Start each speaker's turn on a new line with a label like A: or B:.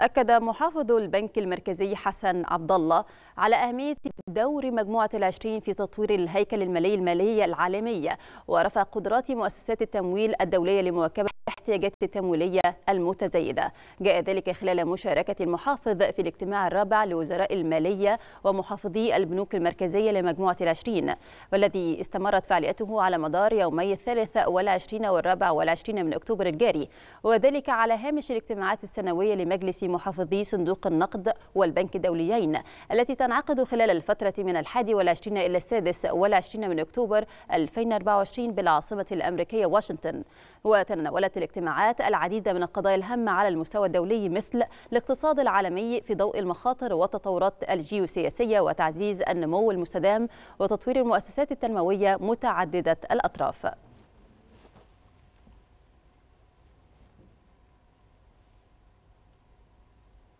A: أكد محافظ البنك المركزي حسن عبد الله على أهمية دور مجموعة العشرين في تطوير الهيكل المالي المالي العالمية ورفع قدرات مؤسسات التمويل الدولية لمواكبة الاحتياجات التمويلية المتزايدة جاء ذلك خلال مشاركة المحافظ في الاجتماع الرابع لوزراء المالية ومحافظي البنوك المركزية لمجموعة العشرين والذي استمرت فعاليته على مدار يومي الثالث والعشرين والرابع والعشرين من أكتوبر الجاري وذلك على هامش الاجتماعات السنوية لمجلس محافظي صندوق النقد والبنك الدوليين التي تنعقد خلال الفترة من الحادي والعشرين إلى السادس والعشرين من أكتوبر 2024 بالعاصمة الأمريكية واشنطن وتناولت الاجتماعات الاجتماعات العديد من القضايا الهامة على المستوى الدولي مثل الاقتصاد العالمي في ضوء المخاطر والتطورات الجيوسياسية وتعزيز النمو المستدام وتطوير المؤسسات التنموية متعددة الأطراف